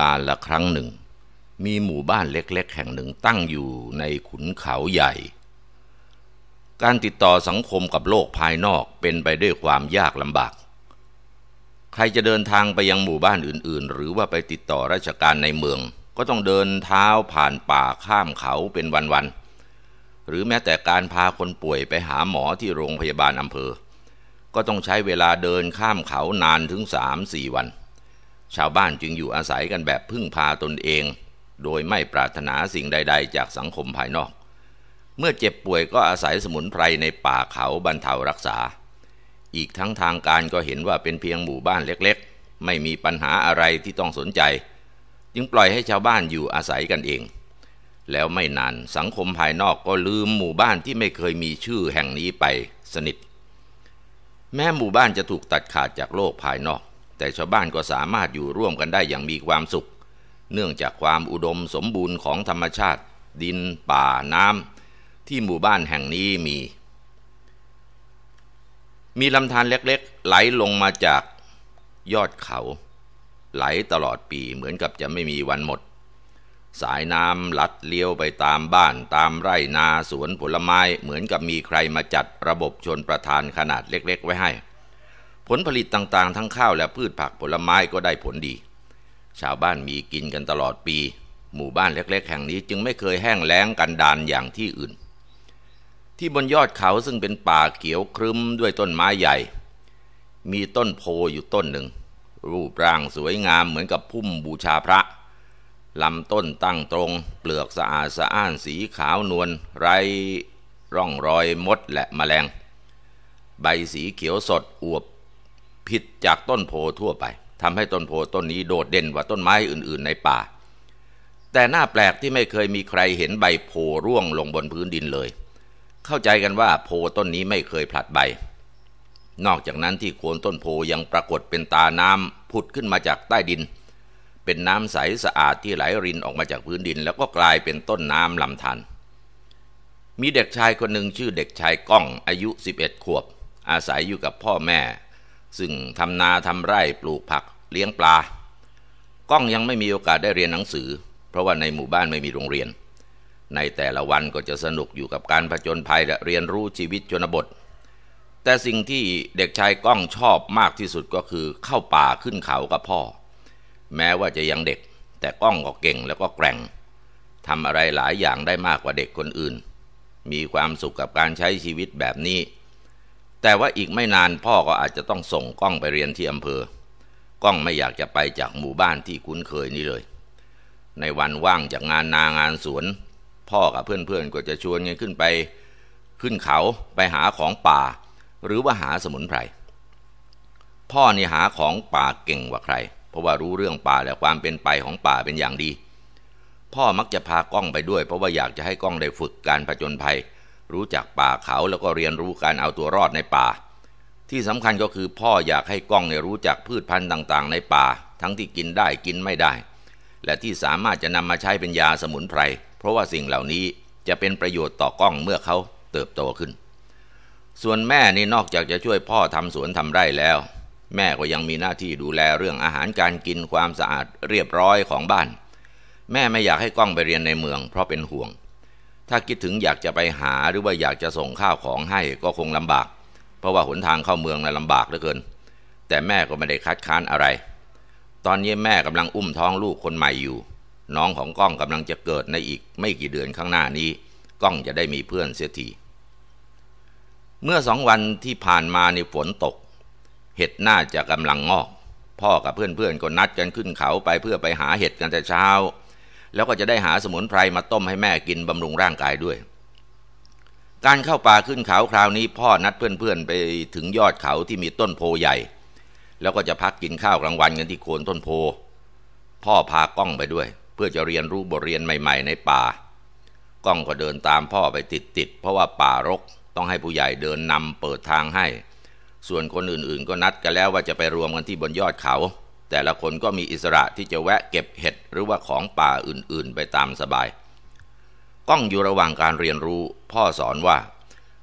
การละครั้งหนึ่งมีหมู่บ้านเล็ก ๆ แห่งหนึ่งตั้งอยู่ในขุนเขาใหญ่ การติดต่อสังคมกับโลกภายนอกเป็นไปด้วยความยากลำบาก ใครจะเดินทางไปยังหมู่บ้านอื่นๆ หรือว่าไปติดต่อราชการในเมืองก็ต้องเดินเท้าผ่านป่าข้ามเขาเป็นวันๆ หรือแม้แต่การพาคนป่วยไปหาหมอที่โรงพยาบาลอำเภอ ก็ต้องใช้เวลาเดินข้ามเขานานถึงสามสี่วันชาวบ้านจึงอยู่อาศัยกันแบบพึ่งพาตนเอง โดยไม่ปรารถนาสิ่งใดๆ จากสังคมภายนอก เมื่อเจ็บป่วยก็อาศัยสมุนไพรในป่าเขาบรรเทารักษา อีกทั้งทางการก็เห็นว่าเป็นเพียงหมู่บ้านเล็กๆ ไม่มีปัญหาอะไรที่ต้องสนใจ จึงปล่อยให้ชาวบ้านอยู่อาศัยกันเอง แล้วไม่นานสังคมภายนอกก็ลืมหมู่บ้านที่ไม่เคยมีชื่อแห่งนี้ไปสนิท แม้หมู่บ้านจะถูกตัดขาดจากโลกภายนอกแต่ชาวบ้านก็สามารถอยู่ร่วมกันได้อย่างมีความสุข เนื่องจากความอุดมสมบูรณ์ของธรรมชาติดินป่าน้ำที่หมู่บ้านแห่งนี้มี มีลำธารเล็กๆ ไหลลงมาจากยอดเขา ไหลตลอดปีเหมือนกับจะไม่มีวันหมด สายน้ำลัดเลี้ยวไปตามบ้าน ตามไร่นาสวนผลไม้เหมือนกับมีใครมาจัดระบบชนประทานขนาดเล็กๆ ไว้ให้ผลผลิตต่างๆ ทั้งข้าวและพืชผักผลไม้ก็ได้ผลดี ชาวบ้านมีกินกันตลอดปี หมู่บ้านเล็กๆ แห่งนี้จึงไม่เคยแห้งแล้งกันดานอย่างที่อื่น ที่บนยอดเขาซึ่งเป็นป่าเขียวครึ้มด้วยต้นไม้ใหญ่ มีต้นโพอยู่ต้นหนึ่ง รูปร่างสวยงามเหมือนกับพุ่มบูชาพระ ลำต้นตั้งตรง เปลือกสะอาดสะอ้านสีขาวนวลไร้ร่องรอย มดและมแมลง ใบสีเขียวสดอวบผิดจากต้นโพทั่วไปทำให้ต้นโพต้นนี้โดดเด่นกว่าต้นไม้อื่นๆในป่า แต่หน้าแปลกที่ไม่เคยมีใครเห็นใบโพร่วงลงบนพื้นดินเลย เข้าใจกันว่าโพต้นนี้ไม่เคยผลัดใบ นอกจากนั้นที่โคนต้นโพยังปรากฏเป็นตาน้ำผุดขึ้นมาจากใต้ดิน เป็นน้ำใสสะอาดที่ไหลรินออกมาจากพื้นดินแล้วก็กลายเป็นต้นน้ำลำธารมีเด็กชายคนหนึ่งชื่อเด็กชายก้องอายุ11ขวบ อาศัยอยู่กับพ่อแม่ซึ่งทำนาทำไร่ปลูกผัก เลี้ยงปลา ก้องยังไม่มีโอกาสได้เรียนหนังสือ เพราะว่าในหมู่บ้านไม่มีโรงเรียน ในแต่ละวันก็จะสนุกอยู่กับการผจญภัยและเรียนรู้ชีวิตชนบท แต่สิ่งที่เด็กชายก้องชอบมากที่สุดก็คือเข้าป่าขึ้นเขากับพ่อ แม้ว่าจะยังเด็ก แต่ก้องก็เก่งแล้วก็แกร่งทำอะไรหลายอย่างได้มากกว่าเด็กคนอื่น มีความสุขกับการใช้ชีวิตแบบนี้แต่ว่าอีกไม่นานพ่อก็อาจจะต้องส่งกล้องไปเรียนที่อำเภอกล้องไม่อยากจะไปจากหมู่บ้านที่คุ้นเคยนี้เลย ในวันว่างจากงานนางานสวน พ่อกับเพื่อนๆก็จะชวนกันขึ้นไป ขึ้นเขาไปหาของป่า หรือว่าหาสมุนไพรพ่อนี่หาของป่าเก่งกว่าใคร เพราะว่ารู้เรื่องป่าและความเป็นไปของป่าเป็นอย่างดี พ่อมักจะพากล้องไปด้วยเพราะว่าอยากจะให้กล้องได้ฝึกการผจญภัยรู้จักป่าเขาแล้วก็เรียนรู้การเอาตัวรอดในป่า ที่สำคัญก็คือพ่ออยากให้กล้องเนี่ยรู้จักพืชพันธุ์ต่าง ๆในป่า ทั้งที่กินได้กินไม่ได้และที่สามารถจะนำมาใช้เป็นยาสมุนไพรเพราะว่าสิ่งเหล่านี้จะเป็นประโยชน์ต่อกล้องเมื่อเขาเติบโตขึ้น ส่วนแม่นี่นอกจากจะช่วยพ่อทำสวนทำไร่แล้ว แม่ก็ยังมีหน้าที่ดูแลเรื่องอาหารการกินความสะอาดเรียบร้อยของบ้าน แม่ไม่อยากให้กล้องไปเรียนในเมืองเพราะเป็นห่วงถ้าคิดถึงอยากจะไปหาหรือว่าอยากจะส่งข้าวของให้ก็คงลำบาก เพราะว่าหนทางเข้าเมืองน่ะลำบากเหลือเกิน แต่แม่ก็ไม่ได้คัดค้านอะไร ตอนนี้แม่กำลังอุ้มท้องลูกคนใหม่อยู่ น้องของก้องกำลังจะเกิดในอีกไม่กี่เดือนข้างหน้านี้ก้องจะได้มีเพื่อนเสียทีเมื่อสองวันที่ผ่านมาในฝนตก เห็ดน่าจะกำลังงอก พ่อกับเพื่อนๆก็นัดกันขึ้นเขาไปเพื่อไปหาเห็ดกันแต่เช้าแล้วก็จะได้หาสมุนไพรมาต้มให้แม่กินบำรุงร่างกายด้วย การเข้าป่าขึ้นเขาคราวนี้ พ่อนัดเพื่อนๆไปถึงยอดเขาที่มีต้นโพใหญ่ แล้วก็จะพักกินข้าวกลางวันกันที่โคนต้นโพ พ่อพากล้องไปด้วย เพื่อจะเรียนรู้บทเรียนใหม่ๆ ในป่า กล้องก็เดินตามพ่อไปติดๆเพราะว่าป่ารกต้องให้ผู้ใหญ่เดินนำเปิดทางให้ ส่วนคนอื่นๆ ก็นัดกันแล้วว่าจะไปรวมกันที่บนยอดเขาแต่ละคนก็มีอิสระที่จะแวะเก็บเห็ดหรือว่าของป่าอื่นๆ ไปตามสบาย ก้องอยู่ระหว่างการเรียนรู้ พ่อสอนว่า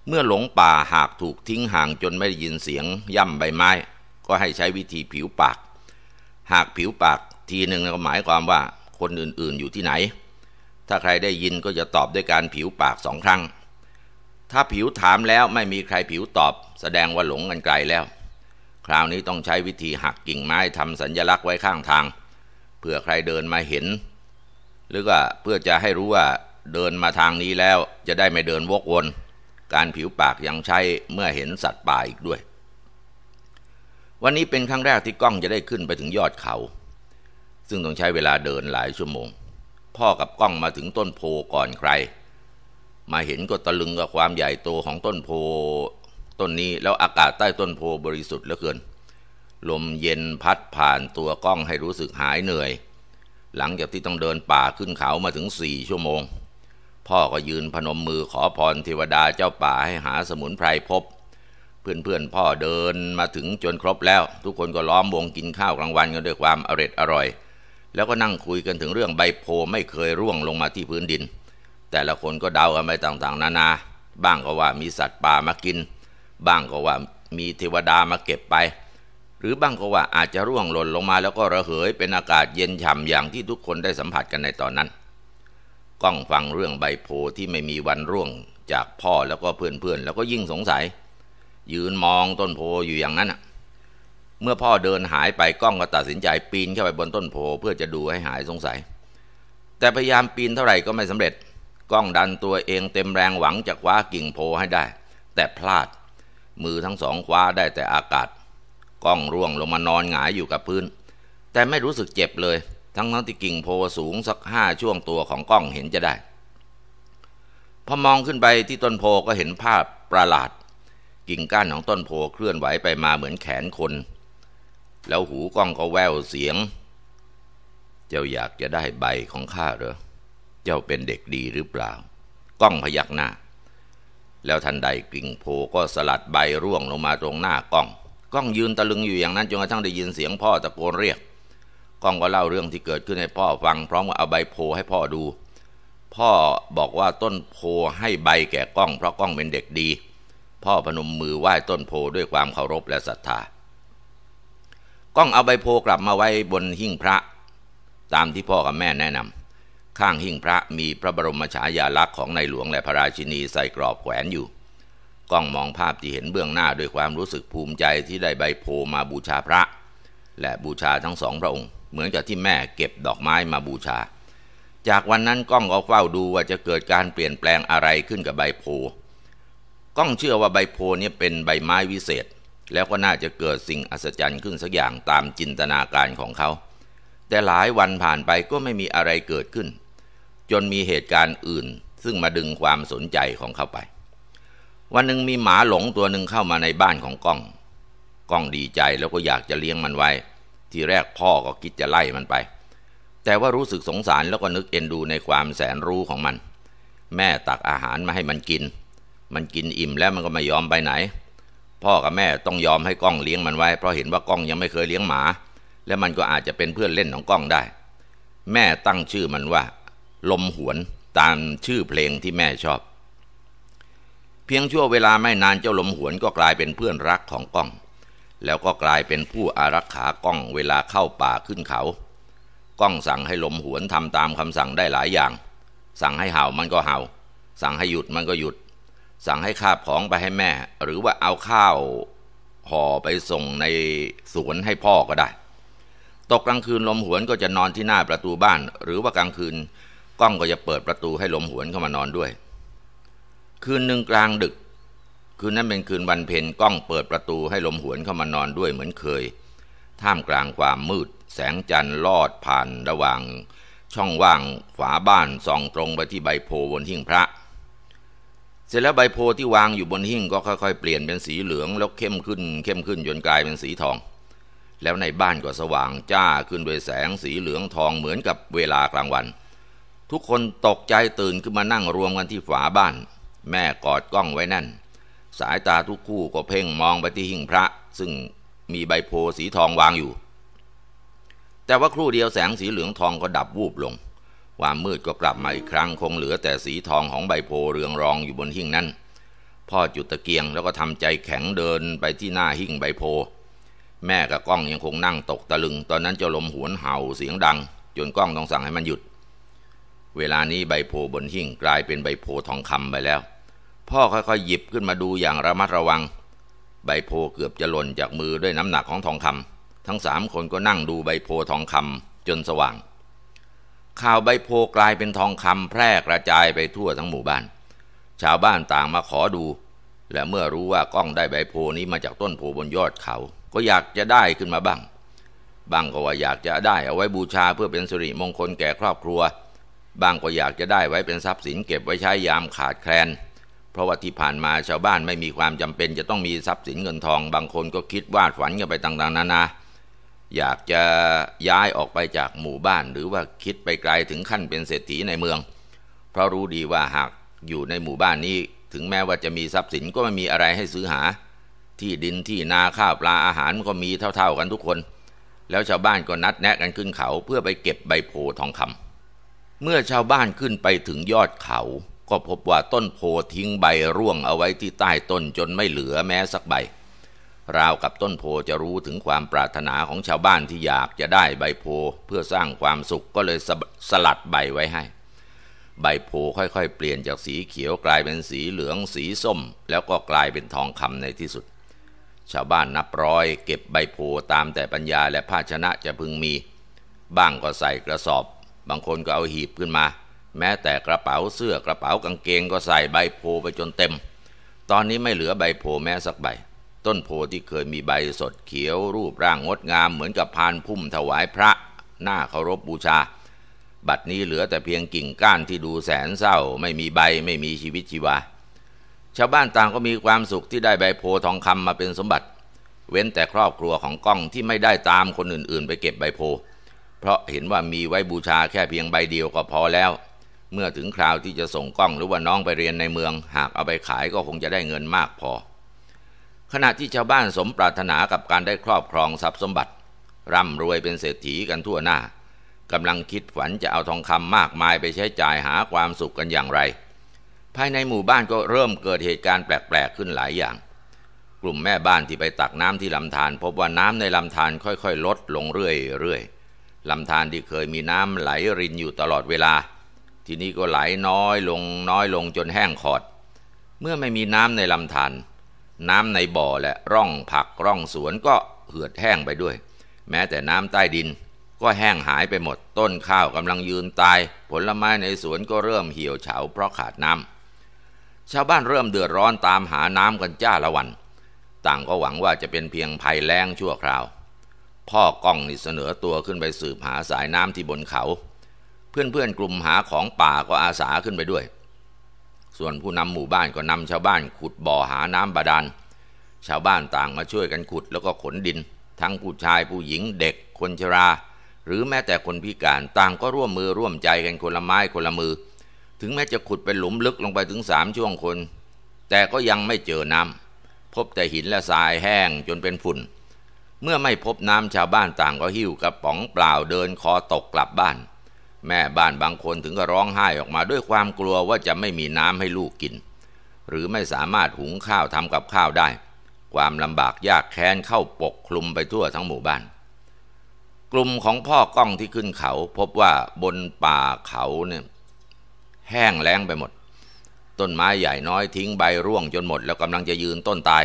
เมื่อหลงป่าหากถูกทิ้งห่างจนไม่ได้ยินเสียง ย่ำใบไม้ ก็ให้ใช้วิธีผิวปาก หากผิวปากทีหนึ่งก็หมายความว่าคนอื่นๆอยู่ที่ไหน ถ้าใครได้ยินก็จะตอบด้วยการผิวปากสองครั้ง ถ้าผิวถามแล้วไม่มีใครผิวตอบแสดงว่าหลงกันไกลแล้วคราวนี้ต้องใช้วิธีหักกิ่งไม้ทำสัญญลักษณ์ไว้ข้างทางเพื่อใครเดินมาเห็น หรือว่าเพื่อจะให้รู้ว่าเดินมาทางนี้แล้วจะได้ไม่เดินวกวน การผิวปากยังใช้เมื่อเห็นสัตว์ป่าอีกด้วย วันนี้เป็นครั้งแรกที่กล้องจะได้ขึ้นไปถึงยอดเขา ซึ่งต้องใช้เวลาเดินหลายชั่วโมง พ่อกับกล้องมาถึงต้นโพก่อนใคร มาเห็นก็ตะลึงกับความใหญ่โตของต้นโพต้นนี้แล้วอากาศใต้ต้นโพบริสุทธิ์เหลือเกิน ลมเย็นพัดผ่านตัวกล้องให้รู้สึกหายเหนื่อย หลังจากที่ต้องเดินป่าขึ้นเขามาถึงสี่ชั่วโมง พ่อก็ยืนพนมมือขอพรเทวดาเจ้าป่าให้หาสมุนไพรพบ เพื่อนๆพ่อเดินมาถึงจนครบแล้ว ทุกคนก็ล้อมวงกินข้าวกลางวันกันด้วยความอร็ดอร่อย แล้วก็นั่งคุยกันถึงเรื่องใบโพไม่เคยร่วงลงมาที่พื้นดิน แต่ละคนก็เดากันไปต่างๆนานา บ้างก็ว่ามีสัตว์ป่ามากินบ้างก็ว่ามีเทวดามาเก็บไป หรือบ้างก็ว่าอาจจะร่วงหล่นลงมา แล้วก็ระเหยเป็นอากาศเย็นฉ่ำอย่างที่ทุกคนได้สัมผัสกันในตอนนั้น ก้องฟังเรื่องใบโพที่ไม่มีวันร่วงจากพ่อแล้วก็เพื่อนๆแล้วก็ยิ่งสงสัย ยืนมองต้นโพอยู่อย่างนั้น เมื่อพ่อเดินหายไปก้องก็ตัดสินใจปีนเข้าไปบนต้นโพเพื่อจะดูให้หายสงสัย แต่พยายามปีนเท่าไหร่ก็ไม่สำเร็จ ก้องดันตัวเองเต็มแรงหวังจะคว้ากิ่งโพให้ได้ แต่พลาดมือทั้งสองคว้าได้แต่อากาศกล้องร่วงลงมานอนหงายอยู่กับพื้น แต่ไม่รู้สึกเจ็บเลย ทั้งนั้นที่กิ่งโพสูงสักห้าช่วงตัวของกล้องเห็นจะได้ พอมองขึ้นไปที่ต้นโพก็เห็นภาพประหลาด กิ่งก้านของต้นโพเคลื่อนไหวไปมาเหมือนแขนคน แล้วหูกล้องก็แววเสียง เจ้าอยากจะได้ใบของข้าเหรอ เจ้าเป็นเด็กดีหรือเปล่ากล้องพยักหน้าแล้วทันใดกิ่งโพก็สลัดใบร่วงลงมาตรงหน้ากล้องกล้องยืนตะลึงอยู่อย่างนั้นจนกระทั่งได้ยินเสียงพ่อตะโกนเรียกกล้องก็เล่าเรื่องที่เกิดขึ้นให้พ่อฟังพร้อมกับเอาใบโพให้พ่อดู พ่อบอกว่าต้นโพให้ใบแก่กล้องเพราะกล้องเป็นเด็กดี พ่อพนมมือไหว้ต้นโพด้วยความเคารพและศรัทธากล้องเอาใบโพกลับมาไว้บนหิ้งพระ ตามที่พ่อกับแม่แนะนำข้างหิ้งพระมีพระบรมฉายาลักษณ์ของในหลวงและพระราชินีใส่กรอบแขวนอยู่กล้องมองภาพที่เห็นเบื้องหน้าด้วยความรู้สึกภูมิใจที่ได้ใบโพมาบูชาพระ และบูชาทั้งสองพระองค์เหมือนกับที่แม่เก็บดอกไม้มาบูชา จากวันนั้นกล้องก็เฝ้าดูว่าจะเกิดการเปลี่ยนแปลงอะไรขึ้นกับใบโพกล้องเชื่อว่าใบโพนี้เป็นใบไม้วิเศษ แล้วก็น่าจะเกิดสิ่งอัศจรรย์ขึ้นสักอย่างตามจินตนาการของเขา แต่หลายวันผ่านไปก็ไม่มีอะไรเกิดขึ้นจนมีเหตุการณ์อื่นซึ่งมาดึงความสนใจของเขาไป วันหนึ่งมีหมาหลงตัวหนึ่งเข้ามาในบ้านของก้อง ก้องดีใจแล้วก็อยากจะเลี้ยงมันไว้ ทีแรกพ่อก็คิดจะไล่มันไป แต่ว่ารู้สึกสงสารแล้วก็นึกเอ็นดูในความแสนรู้ของมัน แม่ตักอาหารมาให้มันกิน มันกินอิ่มแล้วมันก็ไม่ยอมไปไหน พ่อกับแม่ต้องยอมให้ก้องเลี้ยงมันไว้ เพราะเห็นว่าก้องยังไม่เคยเลี้ยงหมา และมันก็อาจจะเป็นเพื่อนเล่นของก้องได้ แม่ตั้งชื่อมันว่าลมหวนตามชื่อเพลงที่แม่ชอบ เพียงชั่วเวลาไม่นานเจ้าลมหวนก็กลายเป็นเพื่อนรักของก้อง แล้วก็กลายเป็นผู้อารักขาก้องเวลาเข้าป่าขึ้นเขา ก้องสั่งให้ลมหวนทำตามคำสั่งได้หลายอย่าง สั่งให้เห่ามันก็เห่า สั่งให้หยุดมันก็หยุด สั่งให้คาบของไปให้แม่ หรือว่าเอาข้าวห่อไปส่งในสวนให้พ่อก็ได้ ตกกลางคืนลมหวนก็จะนอนที่หน้าประตูบ้าน หรือว่ากลางคืนกล้องก็จะเปิดประตูให้หลมหวนเข้ามานอนด้วย คืนหนึ่งกลางดึก คืนนั้นเป็นคืนวันเพ็ญกล้องเปิดประตูให้ลมหวนเข้ามานอนด้วยเหมือนเคย ท่ามกลางความมืด แสงจันทร์ลอดผ่าน ระหว่างช่องว่างฝาบ้านส่องตรงไปที่ใบโพบนหิ้งพระ เสร็จแล้วใบโพที่วางอยู่บนหิ้งก็ค่อยๆเปลี่ยนเป็นสีเหลืองแล้วเข้มขึ้นเข้มขึ้นจนกลายเป็นสีทอง แล้วในบ้านก็สว่างจ้าขึ้นด้วยแสงสีเหลืองทองเหมือนกับเวลากลางวันทุกคนตกใจตื่นขึ้นมานั่งรวมกันที่ฝาบ้าน แม่กอดกล้องไว้นั่น สายตาทุกคู่ก็เพ่งมองไปที่หิ้งพระ ซึ่งมีใบโพสีทองวางอยู่ แต่ว่าครู่เดียวแสงสีเหลืองทองก็ดับวูบลงความมืดก็กลับมาอีกครั้งคงเหลือแต่สีทองของใบโพเรืองรองอยู่บนหิ้งนั้น พ่อจุดตะเกียงแล้วก็ทำใจแข็งเดินไปที่หน้าหิ้งใบโพ แม่กับกล้องยังคงนั่งตกตะลึงตอนนั้นเจ้าลมหวนเห่าเสียงดังจนกล้องต้องสั่งให้มันหยุดเวลานี้ใบโพบนหิ่งกลายเป็นใบโพทองคำไปแล้ว พ่อค่อยๆหยิบขึ้นมาดูอย่างระมัดระวัง ใบโพเกือบจะหล่นจากมือด้วยน้ำหนักของทองคำทั้งสามคนก็นั่งดูใบโพทองคำจนสว่าง ข่าวใบโพกลายเป็นทองคำแพร่กระจายไปทั่วทั้งหมู่บ้าน ชาวบ้านต่างมาขอดู และเมื่อรู้ว่ากล้องได้ใบโพนี้มาจากต้นโพบนยอดเขา ก็อยากจะได้ขึ้นมาบ้าง บางก็ว่าอยากจะได้เอาไว้บูชาเพื่อเป็นสิริมงคลแก่ครอบครัวบ้างก็อยากจะได้ไว้เป็นทรัพย์สินเก็บไว้ใช้ยามขาดแคลน เพราะว่าที่ผ่านมาชาวบ้านไม่มีความจำเป็นจะต้องมีทรัพย์สินเงินทอง บางคนก็คิดวาดฝันกันไปต่างๆนานา อยากจะย้ายออกไปจากหมู่บ้านหรือว่าคิดไปไกลถึงขั้นเป็นเศรษฐีในเมือง เพราะรู้ดีว่าหากอยู่ในหมู่บ้านนี้ถึงแม้ว่าจะมีทรัพย์สินก็ไม่มีอะไรให้ซื้อหา ที่ดินที่นาข้าวปลาอาหารก็มีเท่าๆกันทุกคน แล้วชาวบ้านก็นัดแนะกันขึ้นเขาเพื่อไปเก็บใบโพทองคำเมื่อชาวบ้านขึ้นไปถึงยอดเขา ก็พบว่าต้นโพทิ้งใบร่วงเอาไว้ที่ใต้ต้นจนไม่เหลือแม้สักใบ ราวกับต้นโพจะรู้ถึงความปรารถนาของชาวบ้านที่อยากจะได้ใบโพเพื่อสร้างความสุขก็เลยสสลัดใบไว้ให้ ใบโพค่อยๆเปลี่ยนจากสีเขียวกลายเป็นสีเหลืองสีส้ม แล้วก็กลายเป็นทองคำในที่สุด ชาวบ้านนับร้อย เก็บใบโพตามแต่ปัญญาและภาชนะจะพึงมี บ้างก็ใส่กระสอบบางคนก็เอาหีบขึ้นมา แม้แต่กระเป๋าเสื้อกระเป๋ากางเกงก็ใส่ใบโพไปจนเต็ม ตอนนี้ไม่เหลือใบโพแม้สักใบ ต้นโพที่เคยมีใบสดเขียวรูปร่างงดงามเหมือนกับพานพุ่มถวายพระหน้าเคารพบบูชา บัดนี้เหลือแต่เพียงกิ่งก้านที่ดูแสนเศร้าไม่มีใบไม่มีชีวิตชีวา ชาวบ้านต่างก็มีความสุขที่ได้ใบโพทองคำมาเป็นสมบัติ เว้นแต่ครอบครัวของก้องที่ไม่ได้ตามคนอื่น ๆ ไปเก็บใบโพเพราะเห็นว่ามีไว้บูชาแค่เพียงใบเดียวก็พอแล้ว เมื่อถึงคราวที่จะส่งกล้องหรือว่าน้องไปเรียนในเมือง หากเอาไปขายก็คงจะได้เงินมากพอ ขณะที่ชาวบ้านสมปรารถนากับการได้ครอบครองทรัพย์สมบัติ ร่ำรวยเป็นเศรษฐีกันทั่วหน้ากำลังคิดฝันจะเอาทองคำมากมายไปใช้จ่ายหาความสุขกันอย่างไร ภายในหมู่บ้านก็เริ่มเกิดเหตุการณ์แปลก ๆ ขึ้นหลายอย่าง กลุ่มแม่บ้านที่ไปตักน้ำที่ลำธารพบว่าน้ำในลำธารค่อย ๆ ลดลงเรื่อย ๆลำธารที่เคยมีน้ำไหลรินอยู่ตลอดเวลา ทีนี้ก็ไหลน้อยลงน้อยลงจนแห้งขอด เมื่อไม่มีน้ำในลำธารน้ำในบ่อและร่องผักร่องสวนก็เหือดแห้งไปด้วย แม้แต่น้ำใต้ดินก็แห้งหายไปหมดต้นข้าวกำลังยืนตาย ผลไม้ในสวนก็เริ่มเหี่ยวเฉาเพราะขาดน้ำ ชาวบ้านเริ่มเดือดร้อนตามหาน้ำกันจ้าละวัน ต่างก็หวังว่าจะเป็นเพียงภัยแล้งชั่วคราวพ่อกล้องนี่เสนอตัวขึ้นไปสืบหาสายน้ำที่บนเขา เพื่อนๆกลุ่มหาของป่าก็อาสาขึ้นไปด้วย ส่วนผู้นำหมู่บ้านก็นำชาวบ้านขุดบ่อหาน้ำบาดาล ชาวบ้านต่างมาช่วยกันขุดแล้วก็ขนดิน ทั้งผู้ชายผู้หญิงเด็กคนชรา หรือแม้แต่คนพิการต่างก็ร่วมมือร่วมใจกันคนละไม้คนละมือ ถึงแม้จะขุดเป็นหลุมลึกลงไปถึงสามช่วงคน แต่ก็ยังไม่เจอน้ำพบแต่หินและทรายแห้งจนเป็นฝุ่นเมื่อไม่พบน้ำชาวบ้านต่างก็หิ้วกระป๋องเปล่าเดินคอตกกลับบ้าน แม่บ้านบางคนถึงก็ร้องไห้ออกมาด้วยความกลัวว่าจะไม่มีน้ำให้ลูกกิน หรือไม่สามารถหุงข้าวทำกับข้าวได้ ความลำบากยากแค้นเข้าปกคลุมไปทั่วทั้งหมู่บ้าน กลุ่มของพ่อก้องที่ขึ้นเขา พบว่าบนป่าเขาเนี่ยแห้งแล้งไปหมด ต้นไม้ใหญ่น้อยทิ้งใบร่วงจนหมด แล้วกำลังจะยืนต้นตาย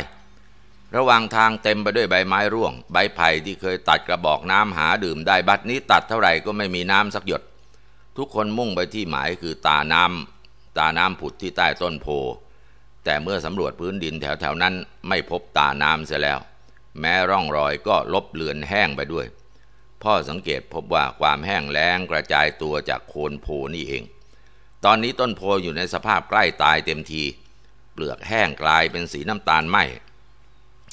ระหว่างทางเต็มไปด้วยใบไม้ร่วง ใบไผ่ที่เคยตัดกระบอกน้ำหาดื่มได้บัดนี้ตัดเท่าไหร่ก็ไม่มีน้ำสักหยด ทุกคนมุ่งไปที่หมายคือตาน้ำตาน้ำผุดที่ใต้ต้นโพ แต่เมื่อสำรวจพื้นดินแถวๆนั้นไม่พบตาน้ำเสียแล้ว แม้ร่องรอยก็ลบเลือนแห้งไปด้วย พ่อสังเกตพบว่าความแห้งแล้งกระจายตัวจากโคนโพนี่เอง ตอนนี้ต้นโพอยู่ในสภาพใกล้ตายเต็มที เปลือกแห้งกลายเป็นสีน้ำตาลไหม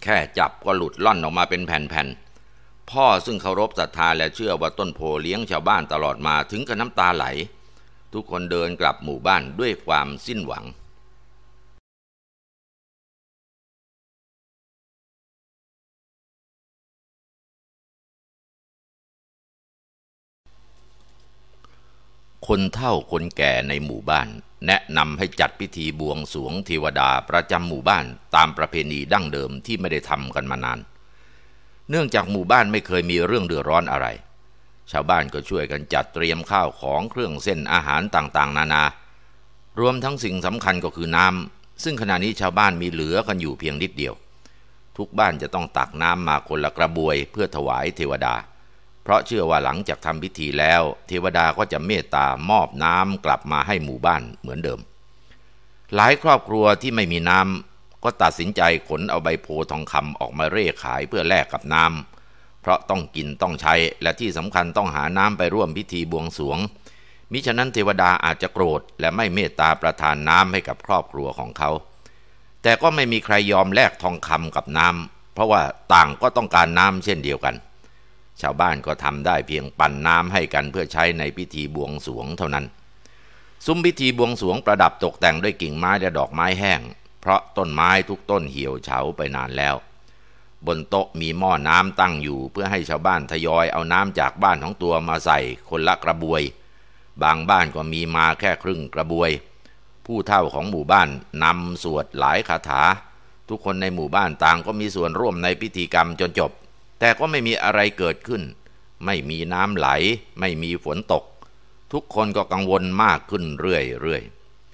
แค่จับก็หลุดล่อนออกมาเป็นแผ่นๆ พ่อซึ่งเคารพศรัทธาและเชื่อว่าต้นโพเลี้ยงชาวบ้านตลอดมาถึงกับน้ำตาไหล ทุกคนเดินกลับหมู่บ้านด้วยความสิ้นหวัง คนเฒ่าคนแก่ในหมู่บ้านแนะนำให้จัดพิธีบวงสวงเทวดาประจำหมู่บ้านตามประเพณีดั้งเดิมที่ไม่ได้ทำกันมานาน เนื่องจากหมู่บ้านไม่เคยมีเรื่องเดือดร้อนอะไร ชาวบ้านก็ช่วยกันจัดเตรียมข้าวของเครื่องเส้นอาหารต่างๆนานา รวมทั้งสิ่งสำคัญก็คือน้ำ ซึ่งขณะนี้ชาวบ้านมีเหลือกันอยู่เพียงนิดเดียว ทุกบ้านจะต้องตักน้ำมาคนละกระบวยเพื่อถวายเทวดาเพราะเชื่อว่าหลังจากทำพิธีแล้ว เทวดาก็จะเมตตามอบน้ำกลับมาให้หมู่บ้านเหมือนเดิม หลายครอบครัวที่ไม่มีน้ำก็ตัดสินใจขนเอาใบโพทองคำออกมาเร่ขายเพื่อแลกกับน้ำเพราะต้องกินต้องใช้และที่สำคัญต้องหาน้ำไปร่วมพิธีบวงสวง มิฉะนั้นเทวดาอาจจะโกรธ และไม่เมตตาประทานน้ำให้กับครอบครัวของเขา แต่ก็ไม่มีใครยอมแลกทองคำกับน้ำเพราะว่าต่างก็ต้องการน้ำเช่นเดียวกันชาวบ้านก็ทำได้เพียงปั่นน้ำให้กันเพื่อใช้ในพิธีบวงสวงเท่านั้น ซุ้มพิธีบวงสวงประดับตกแต่งด้วยกิ่งไม้และดอกไม้แห้ง เพราะต้นไม้ทุกต้นเหี่ยวเฉาไปนานแล้ว บนโต๊ะมีหม้อน้ำตั้งอยู่ เพื่อให้ชาวบ้านทยอยเอาน้ำจากบ้านของตัวมาใส่คนละกระบวย บางบ้านก็มีมาแค่ครึ่งกระบวย ผู้เฒ่าของหมู่บ้านนำสวดหลายคาถา ทุกคนในหมู่บ้านต่างก็มีส่วนร่วมในพิธีกรรมจนจบแต่ก็ไม่มีอะไรเกิดขึ้น ไม่มีน้ำไหล ไม่มีฝนตก ทุกคนก็กังวลมากขึ้นเรื่อย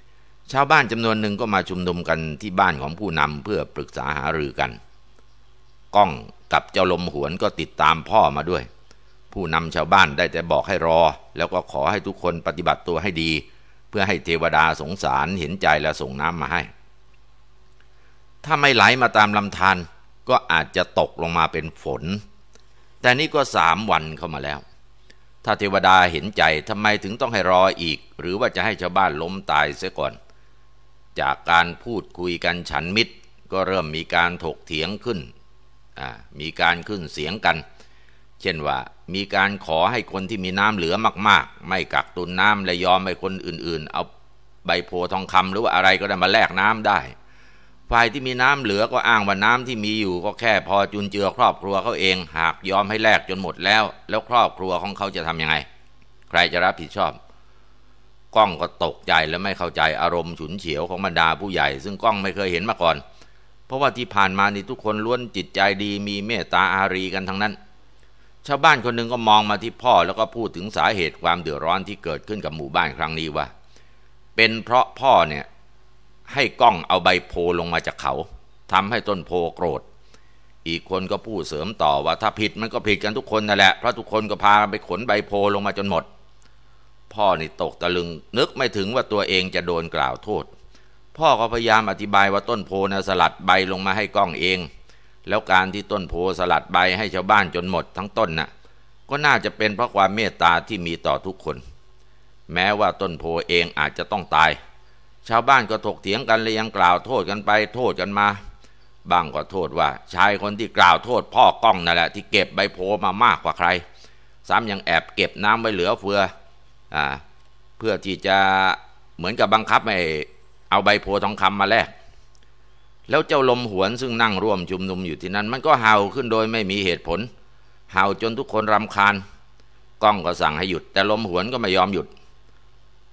ๆ ชาวบ้านจำนวนหนึ่งก็มาชุมนุมกันที่บ้านของผู้นำเพื่อปรึกษาหารือกัน ก้องกับเจ้าลมหวนก็ติดตามพ่อมาด้วย ผู้นำชาวบ้านได้แต่บอกให้รอ แล้วก็ขอให้ทุกคนปฏิบัติตัวให้ดี เพื่อให้เทวดาสงสารเห็นใจและส่งน้ำมาให้ ถ้าไม่ไหลมาตามลำธารก็อาจจะตกลงมาเป็นฝน แต่นี่ก็สามวันเข้ามาแล้ว ถ้าเทวดาเห็นใจทำไมถึงต้องให้รออีก หรือว่าจะให้ชาวบ้านล้มตายเสียก่อน จากการพูดคุยกันฉันมิตร ก็เริ่มมีการถกเถียงขึ้น มีการขึ้นเสียงกัน เช่นว่ามีการขอให้คนที่มีน้ำเหลือมาก ๆ ไม่กักตุนน้ำและยอมให้คนอื่นๆ เอาใบโพทองคำหรือว่าอะไรก็ได้มาแลกน้ำได้ฝ่ายที่มีน้ำเหลือก็อ้างว่าน้ำที่มีอยู่ ก็แค่พอจุนเจือครอบครัวเขาเองหากยอมให้แลกจนหมดแล้ว แล้วครอบครัวของเขาจะทํำยังไง ใครจะรับผิดชอบก้องก็ตกใจและไม่เข้าใจอารมณ์ฉุนเฉียวของบรรดาผู้ใหญ่ซึ่งก้องไม่เคยเห็นมาก่อน เพราะว่าที่ผ่านมานี่ทุกคนล้วนจิตใจดีมีเมตตาอารีกันทั้งนั้น ชาวบ้านคนหนึ่งก็มองมาที่พ่อแล้วก็พูดถึงสาเหตุความเดือดร้อนที่เกิดขึ้นกับหมู่บ้านครั้งนี้ว่า เป็นเพราะพ่อเนี่ยให้กล้องเอาใบโพลงมาจากเขาทำให้ต้นโพโกรธ อีกคนก็พูดเสริมต่อว่าถ้าผิดมันก็ผิดกันทุกคนนั่นแหละเพราะทุกคนก็พาไปขนใบโพลงมาจนหมด พ่อนี่ตกตะลึงนึกไม่ถึงว่าตัวเองจะโดนกล่าวโทษ พ่อก็พยายามอธิบายว่าต้นโพนะสลัดใบลงมาให้กล้องเอง แล้วการที่ต้นโพสลัดใบให้ชาวบ้านจนหมดทั้งต้นนะ่ะ ก็น่าจะเป็นเพราะความเมตตาที่มีต่อทุกคน แม้ว่าต้นโพเองอาจจะต้องตายชาวบ้านก็ถกเถียงกันเลยยังกล่าวโทษกันไปโทษกันมา บางก็โทษว่าชายคนที่กล่าวโทษพ่อกล้องนั่นแหละที่เก็บใบโพมามากกว่าใครซ้ำยังแอบเก็บน้ำไว้เหลือเฟืออเพื่อที่จะเหมือนกับบังคับไม่เอาใบโพทองคำมาแลกแล้วเจ้าลมหวนซึ่งนั่งร่วมชุมนุมอยู่ที่นั้น มันก็เห่าขึ้นโดยไม่มีเหตุผลเห่าจนทุกคนรำคาญกล้องก็สั่งให้หยุด แต่ลมหวนก็ไม่ยอมหยุด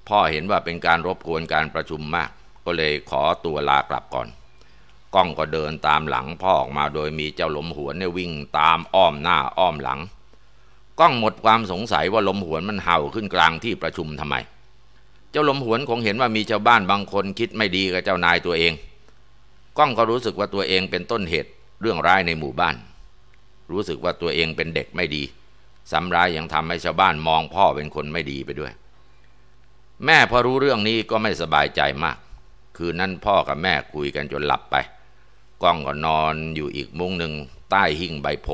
พ่อเห็นว่าเป็นการรบกวนการประชุมมาก ก็เลยขอตัวลากลับก่อน ก้องก็เดินตามหลังพ่อออกมาโดยมีเจ้าลมหวนเนี่ยวิ่งตามอ้อมหน้าอ้อมหลัง ก้องหมดความสงสัยว่าลมหวนมันเห่าขึ้นกลางที่ประชุมทำไม เจ้าลมหวนคงเห็นว่ามีชาวบ้านบางคนคิดไม่ดีกับเจ้านายตัวเอง ก้องก็รู้สึกว่าตัวเองเป็นต้นเหตุเรื่องร้ายในหมู่บ้าน รู้สึกว่าตัวเองเป็นเด็กไม่ดีซ้ำร้ายยังทำให้ชาวบ้านมองพ่อเป็นคนไม่ดีไปด้วยแม่พอรู้เรื่องนี้ก็ไม่สบายใจมาก คืนนั้นพ่อกับแม่คุยกันจนหลับไป ก้องก็นอนอยู่อีกมุ้งหนึ่งใต้หิ่งใบโพ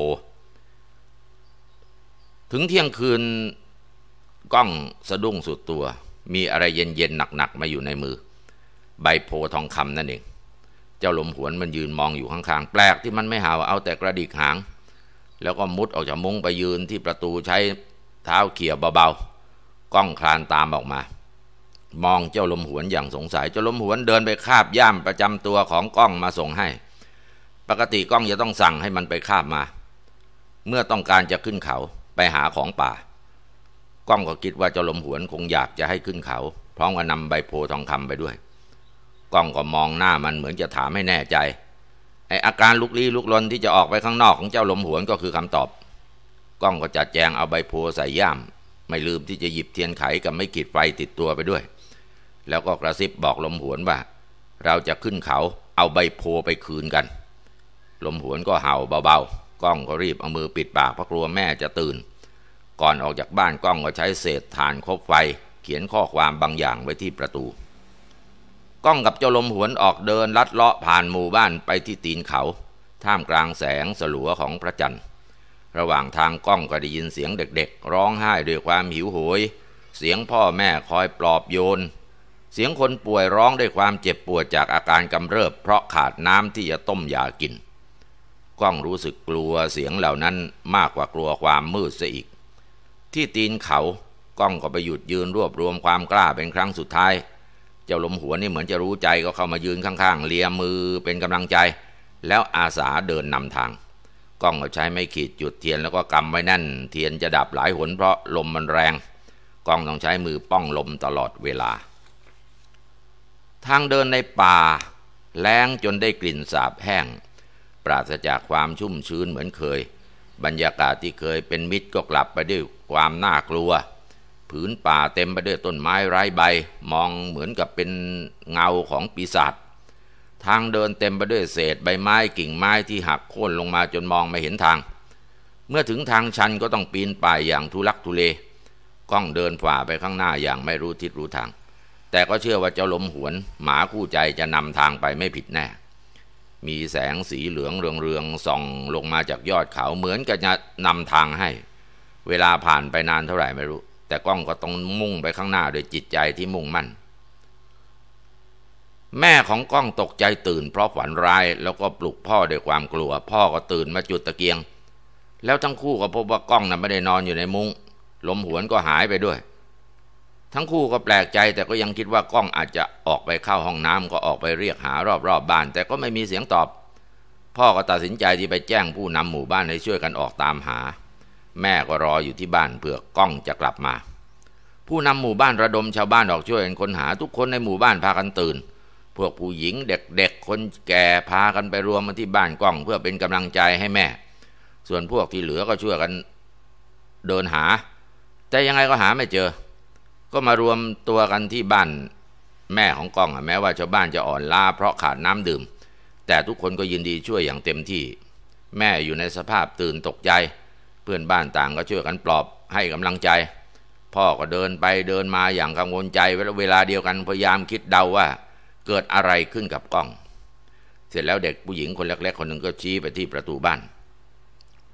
ถึงเที่ยงคืนก้องสะดุ้งสุดตัว มีอะไรเย็นๆหนักๆมาอยู่ในมือ ใบโพทองคำนั่นเอง เจ้าลมหวนมันยืนมองอยู่ข้างๆ แปลกที่มันไม่หาวเอาแต่กระดิกหาง แล้วก็มุดออกจากมุ้งไปยืนที่ประตูใช้เท้าเขี่ยเบาๆ ก้องคลานตามออกมามองเจ้าลมหวนอย่างสงสัยเจ้าลมหวนเดินไปคาบย่ามประจำตัวของกล้องมาส่งให้ ปกติกล้องจะต้องสั่งให้มันไปคาบมา เมื่อต้องการจะขึ้นเขาไปหาของป่ากล้องก็คิดว่าเจ้าลมหวนคงอยากจะให้ขึ้นเขาพร้อมกับนำใบโพทองคำไปด้วยกล้องก็มองหน้ามันเหมือนจะถามให้แน่ใจ ไออาการลุกลี้ลุกลนที่จะออกไปข้างนอกของเจ้าลมหวนก็คือคำตอบกล้องก็จัดแจงเอาใบโพใส่ย่ามไม่ลืมที่จะหยิบเทียนไขกับไม่กีดไฟติดตัวไปด้วยแล้วก็กระซิบบอกลมหวนว่าเราจะขึ้นเขาเอาใบโพไปคืนกัน ลมหวนก็เห่าเบาๆ ก้องก็รีบเอามือปิดปากเพราะกลัวแม่จะตื่น ก่อนออกจากบ้านก้องก็ใช้เศษถ่านคบไฟเขียนข้อความบางอย่างไว้ที่ประตู ก้องกับเจ้าลมหวนออกเดินลัดเลาะผ่านหมู่บ้านไปที่ตีนเขา ท่ามกลางแสงสลัวของพระจันทร์ ระหว่างทางก้องก็ได้ยินเสียงเด็กๆร้องไห้ด้วยความหิวโหย เสียงพ่อแม่คอยปลอบโยนเสียงคนป่วยร้องด้วยความเจ็บปวดจากอาการกำเริบ เพราะขาดน้ำที่จะต้มยากิน ก้องรู้สึกกลัวเสียงเหล่านั้นมากกว่ากลัวความมืดซะอีก ที่ตีนเขา ก้องก็ไปหยุดยืนรวบรวมความกล้าเป็นครั้งสุดท้าย เจ้าลมหัวนี่เหมือนจะรู้ใจก็เข้ามายืนข้างๆเลียมือเป็นกำลังใจ แล้วอาสาเดินนำทาง ก้องก็ใช้ไม่ขีดจุดเทียนแล้วก็กำไว้นั่น เทียนจะดับหลายหนเพราะลมมันแรง ก้องต้องใช้มือป้องลมตลอดเวลาทางเดินในป่า แล้งจนได้กลิ่นสาบแห้ง ปราศจากความชุ่มชื้นเหมือนเคย บรรยากาศที่เคยเป็นมิตรก็กลับไปด้วยความน่ากลัวผืนป่าเต็มไปด้วยต้นไม้ไร้ใบมองเหมือนกับเป็นเงาของปีศาจทางเดินเต็มไปด้วยเศษใบไม้กิ่งไม้ที่หักโค่นลงมาจนมองไม่เห็นทาง เมื่อถึงทางชันก็ต้องปีนป่ายอย่างทุลักทุเล ก้องเดินฝ่าไปข้างหน้าอย่างไม่รู้ทิศรู้ทางแต่ก็เชื่อว่าเจ้าลมหวน หมาคู่ใจจะนำทางไปไม่ผิดแน่ มีแสงสีเหลืองเรืองๆส่องลงมาจากยอดเขาเหมือนกับจะนำทางให้ เวลาผ่านไปนานเท่าไหร่ไม่รู้ แต่กล้องก็ต้องมุ่งไปข้างหน้าด้วยจิตใจที่มุ่งมั่น แม่ของกล้องตกใจตื่นเพราะฝันร้ายแล้วก็ปลุกพ่อด้วยความกลัว พ่อก็ตื่นมาจุดตะเกียง แล้วทั้งคู่ก็พบว่ากล้องนั้นไม่ได้นอนอยู่ในมุง้งลมหวน ก็หายไปด้วยทั้งคู่ก็แปลกใจแต่ก็ยังคิดว่ากล้องอาจจะออกไปเข้าห้องน้ำก็ออกไปเรียกหารอบๆบบ้าน แต่ก็ไม่มีเสียงตอบ พ่อก็ตัดสินใจที่ไปแจ้งผู้นำหมู่บ้านให้ช่วยกันออกตามหา แม่ก็รออยู่ที่บ้านเผื่อกล้องจะกลับมา ผู้นำหมู่บ้านระดมชาวบ้านออกช่วยกันค้นหาทุกคนในหมู่บ้านพากันตื่น พวกผู้หญิงเด็กๆคนแก่พากันไปรวมมาที่บ้านกล้อง เพื่อเป็นกำลังใจให้แม่ ส่วนพวกที่เหลือก็ช่วยกัน เดินหา แต่ยังไงก็หาไม่เจอก็มารวมตัวกันที่บ้านแม่ของกองแม้ว่าชาวบ้านจะอ่อนล้าเพราะขาดน้ำดื่ม แต่ทุกคนก็ยินดีช่วยอย่างเต็มที่ แม่อยู่ในสภาพตื่นตกใจ เพื่อนบ้านต่างก็ช่วยกันปลอบให้กำลังใจ พ่อก็เดินไปเดินมาอย่างกังวลใจเวลาเดียวกันพยายามคิดเดาว่าเกิดอะไรขึ้นกับกล้อง เสร็จแล้วเด็กผู้หญิงคนเล็กๆคนหนึ่งก็ชี้ไปที่ประตูบ้าน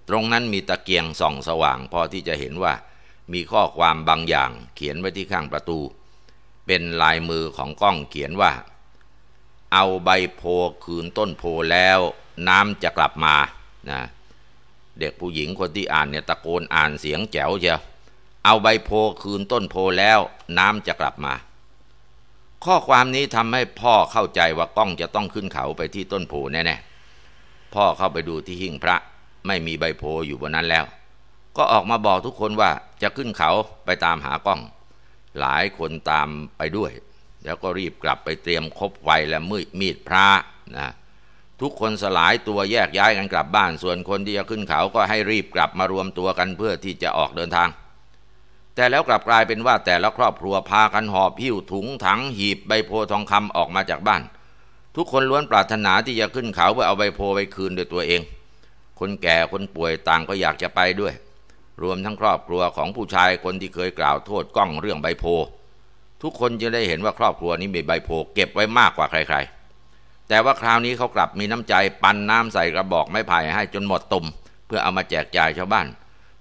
ตรงนั้นมีตะเกียงส่องสว่าง พอที่จะเห็นว่ามีข้อความบางอย่างเขียนไว้ที่ข้างประตู เป็นลายมือของก้องเขียนว่า เอาใบโพคืนต้นโพแล้วน้ำจะกลับมานะเด็กผู้หญิงคนที่อ่านเนี่ยตะโกนอ่านเสียงแจ๋วเชียวเอาใบโพคืนต้นโพแล้ว น้ำจะกลับมา ข้อความนี้ทำให้พ่อเข้าใจว่าก้องจะต้องขึ้นเขาไปที่ต้นโพแน่ๆพ่อเข้าไปดูที่หิ้งพระ ไม่มีใบโพอยู่บนนั้นแล้วก็ออกมาบอกทุกคนว่าจะขึ้นเขาไปตามหากล้อง หลายคนตามไปด้วย แล้วก็รีบกลับไปเตรียมคบไฟและมืดมีดพระนะ ทุกคนสลายตัวแยกย้ายกันกลับบ้าน ส่วนคนที่จะขึ้นเขาก็ให้รีบกลับมารวมตัวกันเพื่อที่จะออกเดินทาง แต่แล้วกลับกลายเป็นว่าแต่ละครอบครัวพากันหอบหิ้วถุงถังหีบใบโพทองคำออกมาจากบ้าน ทุกคนล้วนปรารถนาที่จะขึ้นเขาเพื่อเอาใบโพไปคืนด้วยตัวเอง คนแก่คนป่วยต่างก็อยากจะไปด้วยรวมทั้งครอบครัวของผู้ชายคนที่เคยกล่าวโทษก้องเรื่องใบโพ ทุกคนจะได้เห็นว่าครอบครัวนี้มีใบโพ เก็บไว้มากกว่าใคร ๆ แต่ว่าคราวนี้เขากลับมีน้ำใจ ปันน้ำใส่กระบอกไม้ไผ่ให้จนหมดตุ่ม เพื่อเอามาแจกจ่ายชาวบ้าน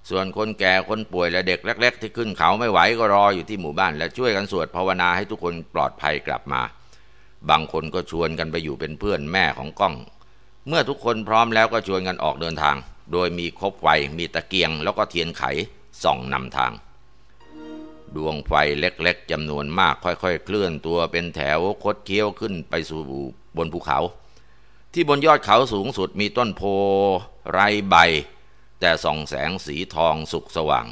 ส่วนคนแก่คนป่วยและเด็กเล็ก ๆที่ขึ้นเขาไม่ไหวก็รออยู่ที่หมู่บ้านและช่วยกันสวดภาวนาให้ทุกคนปลอดภัยกลับมา บางคนก็ชวนกันไปอยู่เป็นเพื่อนแม่ของก้อง เมื่อทุกคนพร้อมแล้วก็ชวนกันออกเดินทางโดยมีคบไฟ มีตะเกียงแล้วก็เทียนไข ส่องนำทาง ดวงไฟเล็กๆจำนวนมากค่อยๆ เคลื่อนตัวเป็นแถวคดเคี้ยวขึ้นไปสู่บนภูเขา ที่บนยอดเขาสูงสุดมีต้นโพ ไรใบ แต่ส่องแสงสีทองสุกสว่าง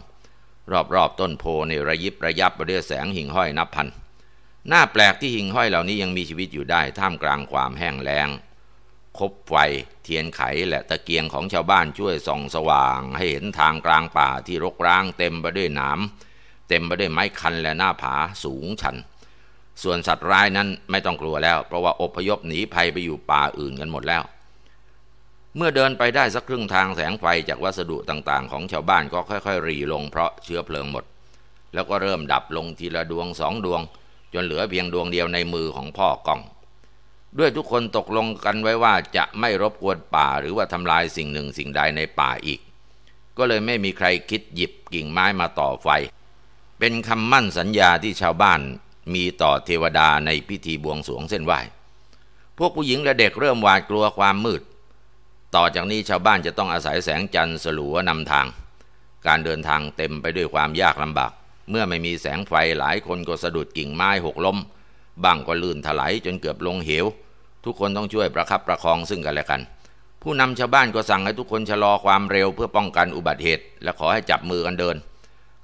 รอบ ๆ ต้นโพในระยิบระยับไปด้วยแสงหิ่งห้อยนับพันหน้าแปลกที่หิ่งห้อยเหล่านี้ยังมีชีวิตอยู่ได้ท่ามกลางความแห้งแล้งคบไฟเทียนไขและตะเกียงของชาวบ้านช่วยส่องสว่าง ให้เห็นทางกลางป่าที่รกร้าง เต็มไปด้วยหนามเต็มไปด้วยไม้คันและหน้าผาสูงชัน ส่วนสัตว์ร้ายนั้นไม่ต้องกลัวแล้ว เพราะว่าอพยพหนีภัยไปอยู่ป่าอื่นกันหมดแล้ว เมื่อเดินไปได้สักครึ่งทางแสงไฟจากวัสดุต่างๆของชาวบ้านก็ค่อยๆรีลง เพราะเชื้อเพลิงหมด แล้วก็เริ่มดับลงทีละดวงสองดวง จนเหลือเพียงดวงเดียวในมือของพ่อกองด้วยทุกคนตกลงกันไว้ว่าจะไม่รบกวนป่าหรือว่าทำลายสิ่งหนึ่งสิ่งใดในป่าอีก ก็เลยไม่มีใครคิดหยิบกิ่งไม้มาต่อไฟ เป็นคำมั่นสัญญาที่ชาวบ้านมีต่อเทวดาในพิธีบวงสรวงเส้นไหวพวกผู้หญิงและเด็กเริ่มหวาดกลัวความมืด ต่อจากนี้ชาวบ้านจะต้องอาศัยแสงจันทร์สลัวนำทาง การเดินทางเต็มไปด้วยความยากลำบาก เมื่อไม่มีแสงไฟหลายคนก็สะดุดกิ่งไม้หกล้ม บางก็ลื่นถลายจนเกือบลงเหวทุกคนต้องช่วยประคับประคองซึ่งกันและกัน ผู้นำชาวบ้านก็สั่งให้ทุกคนชะลอความเร็วเพื่อป้องกันอุบัติเหตุ และขอให้จับมือกันเดิน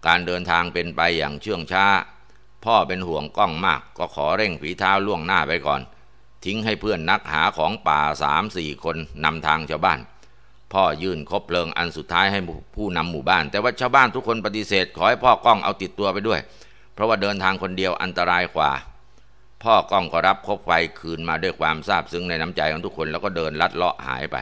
การเดินทางเป็นไปอย่างเชื่องช้า พ่อเป็นห่วงกล้องมากก็ขอเร่งฝีเท้าล่วงหน้าไปก่อน ทิ้งให้เพื่อนนักหาของป่าสามสี่คนนำทางชาวบ้าน พ่อยื่นคบเพลิงอันสุดท้ายให้ผู้นำหมู่บ้าน แต่ว่าชาวบ้านทุกคนปฏิเสธขอให้พ่อกล้องเอาติดตัวไปด้วย เพราะว่าเดินทางคนเดียวอันตรายกว่าพ่อก้องก็รับคบไฟคืนมาด้วยความซาบซึ้งในน้ำใจของทุกคนแล้วก็เดินลัดเลาะหายไป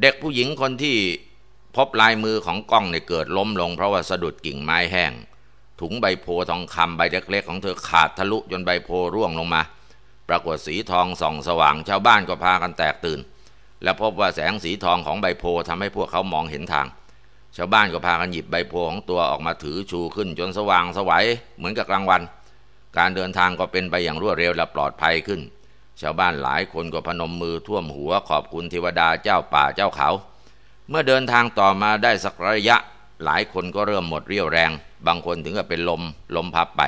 เด็กผู้หญิงคนที่พบลายมือของกล้องในเกิดล้มลงเพราะว่าสะดุดกิ่งไม้แห้งถุงใบโพทองคำใบเล็กๆของเธอขาดทะลุจนใบโพร่วงลงมา ปรากฏสีทองส่องสว่างชาวบ้านก็พากันแตกตื่น และพบว่าแสงสีทองของใบโพทำให้พวกเขามองเห็นทางชาวบ้านก็พากันหยิบใบโพของตัวออกมาถือชูขึ้นจนสว่างสวัยเหมือนกับกลางวัน การเดินทางก็เป็นไปอย่างรวดเร็วและปลอดภัยขึ้น ชาวบ้านหลายคนก็พนมมือท่วมหัวขอบคุณเทวดาเจ้าป่าเจ้าเขา เมื่อเดินทางต่อมาได้สักระยะ หลายคนก็เริ่มหมดเรี่ยวแรง บางคนถึงกับเป็นลม ลมพับไป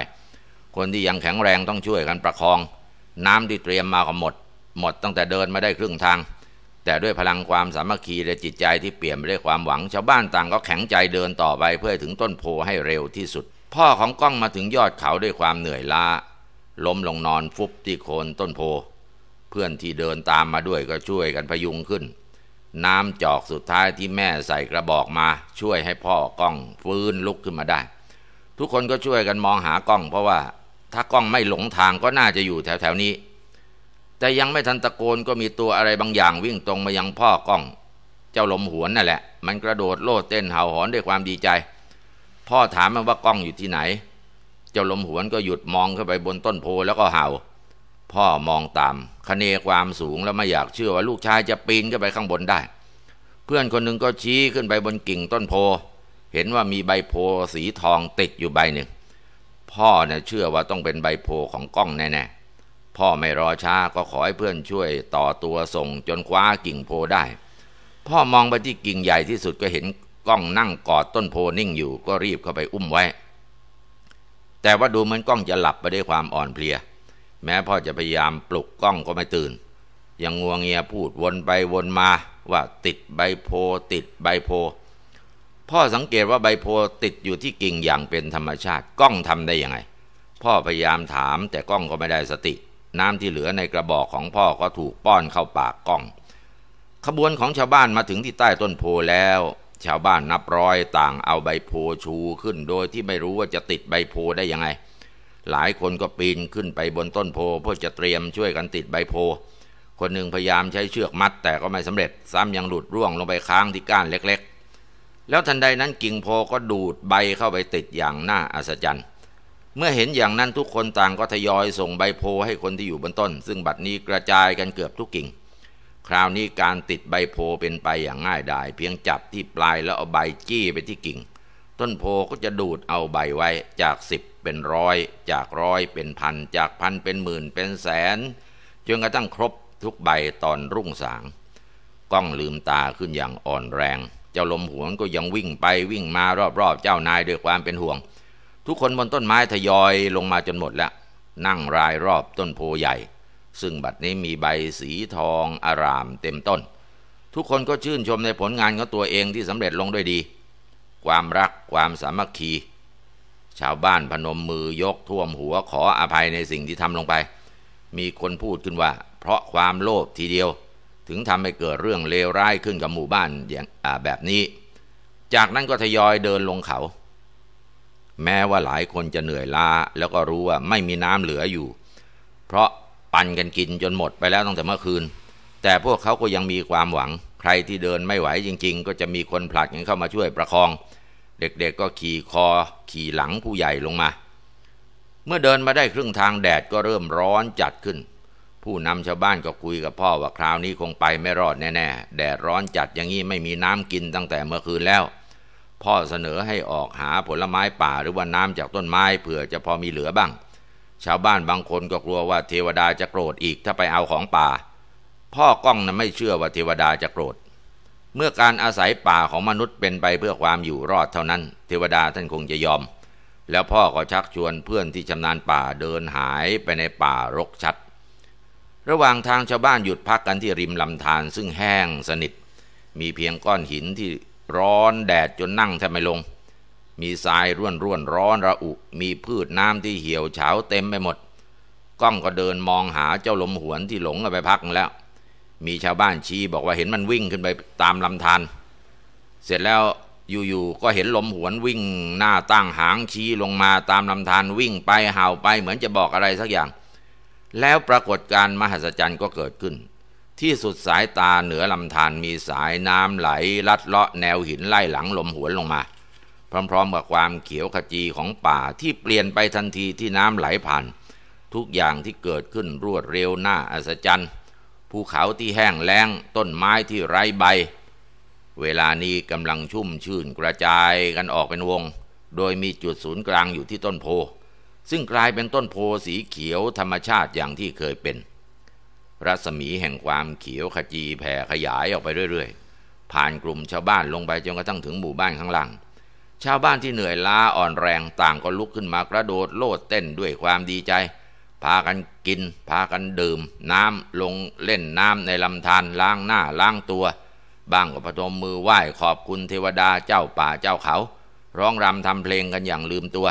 คนที่ยังแข็งแรงต้องช่วยกันประคอง น้ำที่เตรียมมาก็หมด หมดตั้งแต่เดินมาได้ครึ่งทางแต่ด้วยพลังความสามัคคีและจิตใจที่เปลี่ยนไปด้วยความหวัง ชาวบ้านต่างก็แข็งใจเดินต่อไปเพื่อถึงต้นโพให้เร็วที่สุด พ่อของก้องมาถึงยอดเขาด้วยความเหนื่อยล้า ล้มลงนอนฟุบที่โคนต้นโพ เพื่อนที่เดินตามมาด้วยก็ช่วยกันพยุงขึ้น น้ำจอกสุดท้ายที่แม่ใส่กระบอกมาช่วยให้พ่อก้อง ฟื้นลุกขึ้นมาได้ ทุกคนก็ช่วยกันมองหากล้อง เพราะว่า ถ้ากล้องไม่หลงทางก็น่าจะอยู่แถวๆนี้แต่ยังไม่ทันตะโกนก็มีตัวอะไรบางอย่างวิ่งตรงมายังพ่อกล้อง เจ้าลมหวนนั่นแหละ มันกระโดดโลดเต้นเห่าหอนด้วยความดีใจ พ่อถามมันว่ากล้องอยู่ที่ไหน เจ้าลมหวนก็หยุดมองเข้าไปบนต้นโพแล้วก็เห่า พ่อมองตามคเนความสูงแล้วไม่อยากเชื่อว่าลูกชายจะปีนขึ้นไปข้างบนได้ เพื่อนคนหนึ่งก็ชี้ขึ้นไปบนกิ่งต้นโพเห็นว่ามีใบโพสีทองติดอยู่ใบหนึ่ง พ่อเนี่ยเชื่อว่าต้องเป็นใบโพของกล้องแน่ๆพ่อไม่รอช้าก็ขอให้เพื่อนช่วยต่อตัวส่งจนคว้ากิ่งโพได้ พ่อมองไปที่กิ่งใหญ่ที่สุดก็เห็นกล้องนั่งกอดต้นโพนิ่งอยู่ก็รีบเข้าไปอุ้มไว้ แต่ว่าดูเหมือนกล้องจะหลับไปด้วยความอ่อนเพลีย แม้พ่อจะพยายามปลุกกล้องก็ไม่ตื่น ยังงัวงเงียพูดวนไปวนมาว่าติดใบโพติดใบโพ พ่อสังเกตว่าใบโพติดอยู่ที่กิ่งอย่างเป็นธรรมชาติกล้องทำได้ยังไง พ่อพยายามถามแต่กล้องก็ไม่ได้สติน้ำที่เหลือในกระบอกของพ่อก็ถูกป้อนเข้าปากกล้อง ขบวนของชาวบ้านมาถึงที่ใต้ต้นโพแล้ว ชาวบ้านนับร้อยต่างเอาใบโพชูขึ้นโดยที่ไม่รู้ว่าจะติดใบโพได้ยังไง หลายคนก็ปีนขึ้นไปบนต้นโพเพื่อจะเตรียมช่วยกันติดใบโพ คนหนึ่งพยายามใช้เชือกมัดแต่ก็ไม่สำเร็จ ซ้ำยังหลุดร่วงลงไปค้างที่ก้านเล็ก ๆ แล้วทันใดนั้นกิ่งโพก็ดูดใบเข้าไปติดอย่างน่าอัศจรรย์เมื่อเห็นอย่างนั้นทุกคนต่างก็ทยอยส่งใบโพให้คนที่อยู่บนต้น ซึ่งบัดนี้กระจายกันเกือบทุกกิ่ง คราวนี้การติดใบโพเป็นไปอย่างง่ายดายเพียงจับที่ปลายแล้วเอาใบจี้ไปที่กิ่ง ต้นโพก็จะดูดเอาใบไว้จากสิบเป็นร้อยจากร้อยเป็นพันจากพันเป็นหมื่นเป็นแสนจนกระทั่งครบทุกใบตอนรุ่งสางกล้องลืมตาขึ้นอย่างอ่อนแรงเจ้าลมหวงก็ยังวิ่งไปวิ่งมารอบๆ เจ้านายด้วยความเป็นห่วงทุกคนบนต้นไม้ทยอยลงมาจนหมดแล้ว นั่งรายรอบต้นโพใหญ่ ซึ่งบัดนี้มีใบสีทอง อารามเต็มต้น ทุกคนก็ชื่นชมในผลงานของตัวเองที่สำเร็จลงด้วยดี ความรักความสามัคคี ชาวบ้านพนมมือยกท่วมหัวขออภัยในสิ่งที่ทำลงไป มีคนพูดขึ้นว่าเพราะความโลภทีเดียว ถึงทำให้เกิดเรื่องเลวร้ายขึ้นกับหมู่บ้านอย่างแบบนี้ จากนั้นก็ทยอยเดินลงเขาแม้ว่าหลายคนจะเหนื่อยล้าแล้วก็รู้ว่าไม่มีน้ำเหลืออยู่ เพราะปั่นกันกินจนหมดไปแล้วตั้งแต่เมื่อคืน แต่พวกเขาก็ยังมีความหวัง ใครที่เดินไม่ไหวจริงๆ ก็จะมีคนผลักกันเข้ามาช่วยประคอง เด็กๆก็ขี่คอ ขี่หลังผู้ใหญ่ลงมา เมื่อเดินมาได้ครึ่งทางแดดก็เริ่มร้อนจัดขึ้น ผู้นำชาวบ้านก็คุยกับพ่อว่าคราวนี้คงไปไม่รอดแน่ๆแดดร้อนจัดอย่างนี้ไม่มีน้ำกินตั้งแต่เมื่อคืนแล้วพ่อเสนอให้ออกหาผลไม้ป่าหรือว่าน้ำ จากต้นไม้เผื่อจะพอมีเหลือบ้าง ชาวบ้านบางคนก็กลัวว่าเทวดาจะโกรธอีกถ้าไปเอาของป่า พ่อก้องนั้นไม่เชื่อว่าเทวดาจะโกรธ เมื่อการอาศัยป่าของมนุษย์เป็นไปเพื่อความอยู่รอดเท่านั้น เทวดาท่านคงจะยอม แล้วพ่อก็ชักชวนเพื่อนที่ชำนาญป่าเดินหายไปในป่ารกชัดระหว่างทางชาวบ้านหยุดพักกันที่ริมลำธารซึ่งแห้งสนิท มีเพียงก้อนหินที่ร้อนแดดจนนั่งแทบไม่ลง มีทรายร่วนร่วนร้อนระอุ มีพืชน้ำที่เหี่ยวเฉาเต็มไปหมดก้องก็เดินมองหาเจ้าลมหวนที่หลงไปพักแล้ว มีชาวบ้านชี้บอกว่าเห็นมันวิ่งขึ้นไปตามลำธาร เสร็จแล้วอยู่ๆก็เห็นลมหวนวิ่งหน้าตั้งหางชี้ลงมาตามลำธารวิ่งไปเห่าไปเหมือนจะบอกอะไรสักอย่าง แล้วปรากฏการมหัศจรรย์ก็เกิดขึ้นที่สุดสายตาเหนือลำธารมีสายน้ำไหลลัดเลาะแนวหินไล่หลังลมหวนลงมา พร้อมๆกับความเขียวขจีของป่าที่เปลี่ยนไปทันทีที่น้ำไหลผ่าน ทุกอย่างที่เกิดขึ้นรวดเร็วน่าอัศจรรย์ภูเขาที่แห้งแล้งต้นไม้ที่ไร้ใบ เวลานี้กำลังชุ่มชื่นกระจายกันออกเป็นวง โดยมีจุดศูนย์กลางอยู่ที่ต้นโพซึ่งกลายเป็นต้นโพสีเขียวธรรมชาติอย่างที่เคยเป็นรัศมีแห่งความเขียวขจีแผ่ขยายออกไปเรื่อยๆ ผ่านกลุ่มชาวบ้านลงไปจนกระทั่งถึงหมู่บ้านข้างล่าง ชาวบ้านที่เหนื่อยล้าอ่อนแรงต่างก็ลุกขึ้นมากระโดดโลดเต้นด้วยความดีใจ พากันกิน พากันดื่ม น้ำลงเล่นน้ำในลำธารล้างหน้าล้างตัว บ้างก็ะทมมือไหว้ขอบคุณเทวดาเจ้าป่าเจ้าเขา ร้องรำทำเพลงกันอย่างลืมตัว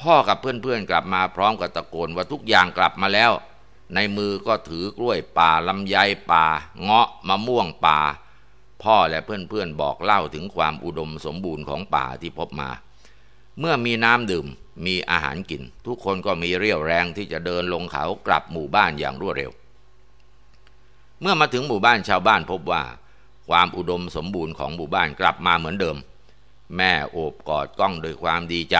พ่อกับเพื่อนๆกลับมาพร้อมกับตะโกนว่าทุกอย่างกลับมาแล้วในมือก็ถือกล้วยป่าลำไยป่า เงาะมะม่วงป่า พ่อและเพื่อนๆบอกเล่าถึงความอุดมสมบูรณ์ของป่าที่พบมา เมื่อมีน้ำดื่มมีอาหารกินทุกคนก็มีเรี่ยวแรงที่จะเดินลงเขากลับหมู่บ้านอย่างรวดเร็ว เมื่อมาถึงหมู่บ้านชาวบ้านพบว่า ความอุดมสมบูรณ์ของหมู่บ้านกลับมาเหมือนเดิม แม่โอบกอดกล้องด้วยความดีใจ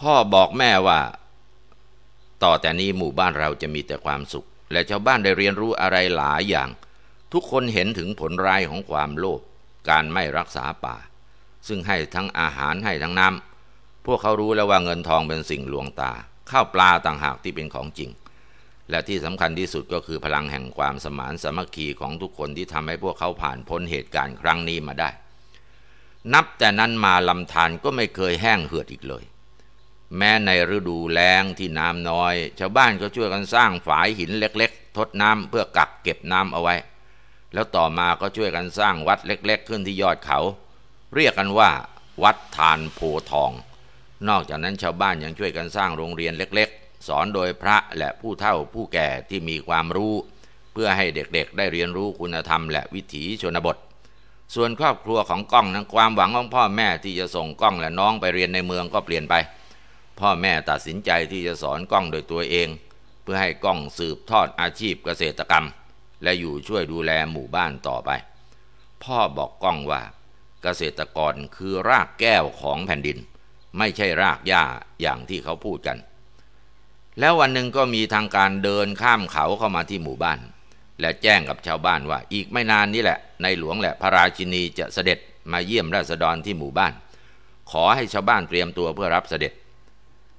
พ่อบอกแม่ว่าต่อแต่นี้หมู่บ้านเราจะมีแต่ความสุข และชาวบ้านได้เรียนรู้อะไรหลายอย่าง ทุกคนเห็นถึงผลร้ายของความโลภการไม่รักษาป่า ซึ่งให้ทั้งอาหารให้ทั้งน้ำพวกเขารู้แล้วว่าเงินทองเป็นสิ่งลวงตาข้าวปลาต่างหากที่เป็นของจริง และที่สำคัญที่สุดก็คือพลังแห่งความสมานสมัคคีของทุกคนที่ทำให้พวกเขาผ่านพ้นเหตุการณ์ครั้งนี้มาได้ นับแต่นั้นมาลำธารก็ไม่เคยแห้งเหือดอีกเลยแม้ในฤดูแล้งที่น้ำน้อย ชาวบ้านก็ช่วยกันสร้างฝายหินเล็กๆ ทดน้ำเพื่อกักเก็บน้ำเอาไว้ แล้วต่อมาก็ช่วยกันสร้างวัดเล็กๆ ขึ้นที่ยอดเขา เรียกกันว่าวัดทานโพทอง นอกจากนั้นชาวบ้านยังช่วยกันสร้างโรงเรียนเล็กๆ สอนโดยพระและผู้เฒ่าผู้แก่ที่มีความรู้ เพื่อให้เด็กๆได้เรียนรู้คุณธรรมและวิถีชนบท ส่วนครอบครัวของก้องนั้นความหวังของพ่อแม่ที่จะส่งก้องและน้องไปเรียนในเมืองก็เปลี่ยนไปพ่อแม่ตัดสินใจที่จะสอนกล้องโดยตัวเอง เพื่อให้กล้องสืบทอดอาชีพเกษตรกรรม และอยู่ช่วยดูแลหมู่บ้านต่อไป พ่อบอกกล้องว่าเกษตรกรคือรากแก้วของแผ่นดิน ไม่ใช่รากหญ้าอย่างที่เขาพูดกัน แล้ววันหนึ่งก็มีทางการเดินข้ามเขาเข้ามาที่หมู่บ้าน และแจ้งกับชาวบ้านว่า อีกไม่นานนี้แหละ ในหลวงแหละพระราชินีจะเสด็จมาเยี่ยมราษฎรที่หมู่บ้าน ขอให้ชาวบ้านเตรียมตัวเพื่อรับเสด็จ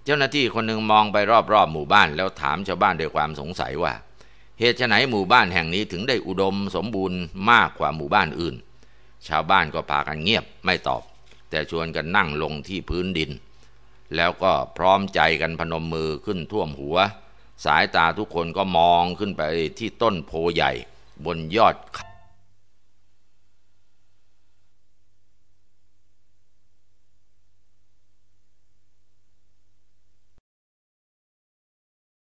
เจ้าหน้าที่คนหนึ่งมองไปรอบๆ หมู่บ้านแล้วถามชาวบ้านด้วยความสงสัยว่า เหตุไฉนหมู่บ้านแห่งนี้ถึงได้อุดมสมบูรณ์มากกว่าหมู่บ้านอื่น ชาวบ้านก็พากันเงียบไม่ตอบ แต่ชวนกันนั่งลงที่พื้นดิน แล้วก็พร้อมใจกันพนมมือขึ้นท่วมหัว สายตาทุกคนก็มองขึ้นไปที่ต้นโพใหญ่บนยอดเขา